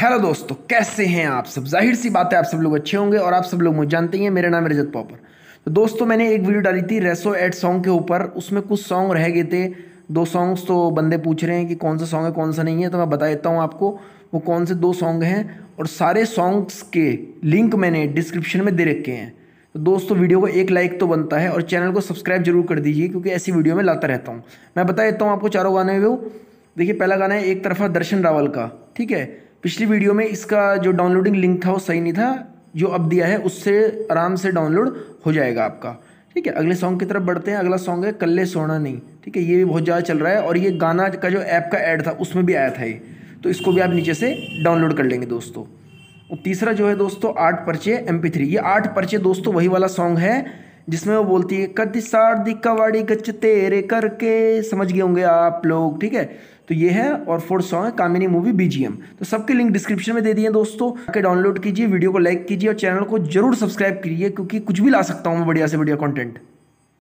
hello दोस्तों तो कैसे हैं आप सब जाहिर सी बात है आप सब लोग अच्छे होंगे और आप सब लोग मुझे जानते हैं मेरा नाम है रजत पॉपर तो दोस्तों मैंने एक वीडियो डाली थी रेसो एट सॉन्ग के ऊपर उसमें कुछ सॉन्ग रह गए थे दो सॉन्ग्स तो बंदे पूछ रहे हैं कि कौन सा सॉन्ग है कौन सा नहीं है तो मैं बता देता हूँ आपको वो कौन से दो सॉन्ग हैं और सारे सॉन्ग्स के लिंक मैंने डिस्क्रिप्शन में दे रखे हैं तो दोस्तों वीडियो को एक लाइक तो बनता है और चैनल को सब्सक्राइब जरूर कर दीजिए क्योंकि ऐसी वीडियो में लाता रहता हूँ मैं बता देता हूँ आपको चारों गाने में वो देखिए पहला गाना है एक तरफा दर्शन रावल का ठीक है पिछली वीडियो में इसका जो डाउनलोडिंग लिंक था वो सही नहीं था जो अब दिया है उससे आराम से डाउनलोड हो जाएगा आपका ठीक है अगले सॉन्ग की तरफ बढ़ते हैं अगला सॉन्ग है कल्ले सोना नहीं ठीक है ये भी बहुत ज़्यादा चल रहा है और ये गाना का जो ऐप का ऐड था उसमें भी आया था ये तो इसको भी आप नीचे से डाउनलोड कर लेंगे दोस्तों और तीसरा जो है दोस्तों आठ पर्चे एम ये आठ पर्चे दोस्तों वही वाला सॉन्ग है जिसमें वो बोलती है कति सार्दिक कवाड़ी गच तेरे करके समझ गए होंगे आप लोग ठीक है तो ये है और फोर्थ सॉन्ग है कामिनी मूवी बीजीएम तो सबके लिंक डिस्क्रिप्शन में दे दिए दोस्तों आके डाउनलोड कीजिए वीडियो को लाइक कीजिए और चैनल को जरूर सब्सक्राइब करिए क्योंकि कुछ भी ला सकता हूँ मैं बढ़िया से बढ़िया कॉन्टेंट